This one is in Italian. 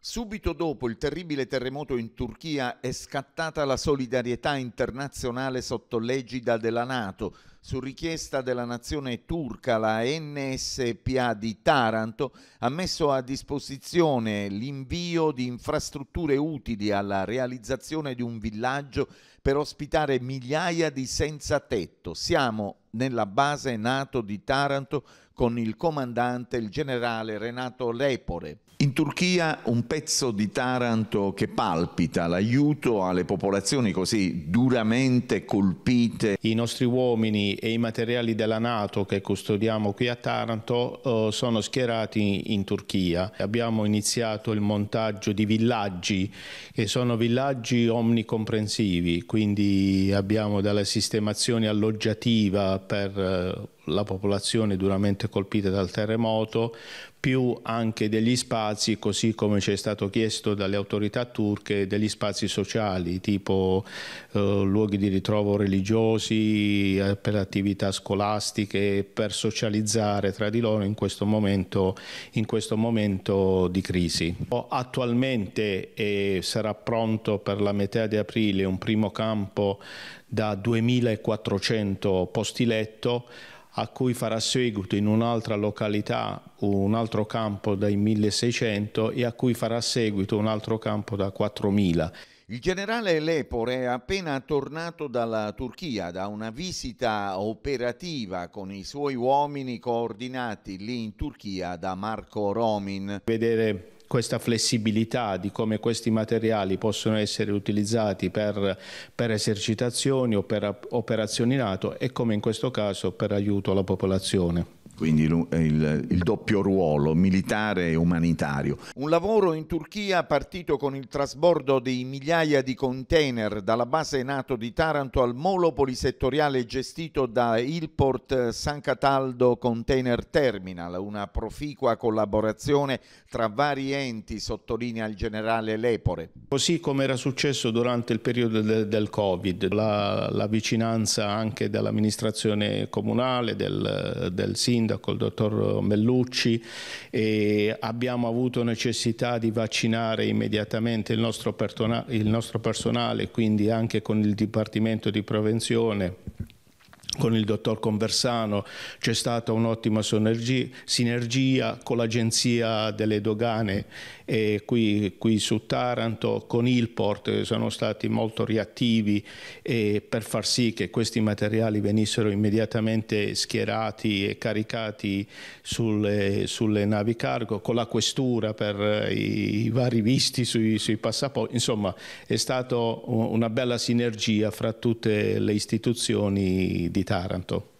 Subito dopo il terribile terremoto in Turchia è scattata la solidarietà internazionale sotto l'egida della Nato. Su richiesta della nazione turca, la NSPA di Taranto ha messo a disposizione l'invio di infrastrutture utili alla realizzazione di un villaggio per ospitare migliaia di senza tetto. Siamo nella base Nato di Taranto con il comandante, il generale Renato Lepore. In Turchia un pezzo di Taranto che palpita, l'aiuto alle popolazioni così duramente colpite. I nostri uomini e i materiali della Nato che custodiamo qui a Taranto eh, sono schierati in Turchia. Abbiamo iniziato il montaggio di villaggi che sono villaggi omnicomprensivi, quindi abbiamo dalla sistemazione alloggiativa per eh, la popolazione duramente colpita dal terremoto, più anche degli spazi, così come ci è stato chiesto dalle autorità turche, degli spazi sociali, tipo eh, luoghi di ritrovo religiosi, eh, per attività scolastiche, per socializzare tra di loro in questo momento, in questo momento di crisi. Attualmente eh, sarà pronto per la metà di aprile un primo campo da 2400 posti letto a cui farà seguito in un'altra località un altro campo dai 1600 e a cui farà seguito un altro campo da 4000. Il generale Lepore è appena tornato dalla Turchia da una visita operativa con i suoi uomini coordinati lì in Turchia da Marco Romin. Vedere questa flessibilità di come questi materiali possono essere utilizzati per, per esercitazioni o per operazioni NATO e come in questo caso per aiuto alla popolazione quindi eh, il, il, doppio ruolo militare e umanitario. Un lavoro in Turchia partito con il trasbordo di migliaia di container dalla base NATO di Taranto al molo polisettoriale gestito da Ilport San Cataldo Container Terminal, una proficua collaborazione tra vari enti, sottolinea il generale Lepore. Così come era successo durante il periodo de del Covid, la, la, vicinanza anche dell'amministrazione comunale, del, del, sindaco, il dottor Mellucci, abbiamo avuto necessità di vaccinare immediatamente il nostro, il nostro personale, quindi anche con il Dipartimento di Prevenzione con il dottor Conversano c'è stata un'ottima sinergia con l'Agenzia delle Dogane qui, qui, su Taranto, con Ilport sono stati molto reattivi per far sì che questi materiali venissero immediatamente schierati e caricati sulle, sulle navi cargo, con la questura per i, i vari visti sui, sui passaporti, insomma è stata una bella sinergia fra tutte le istituzioni di Taranto. Taranto.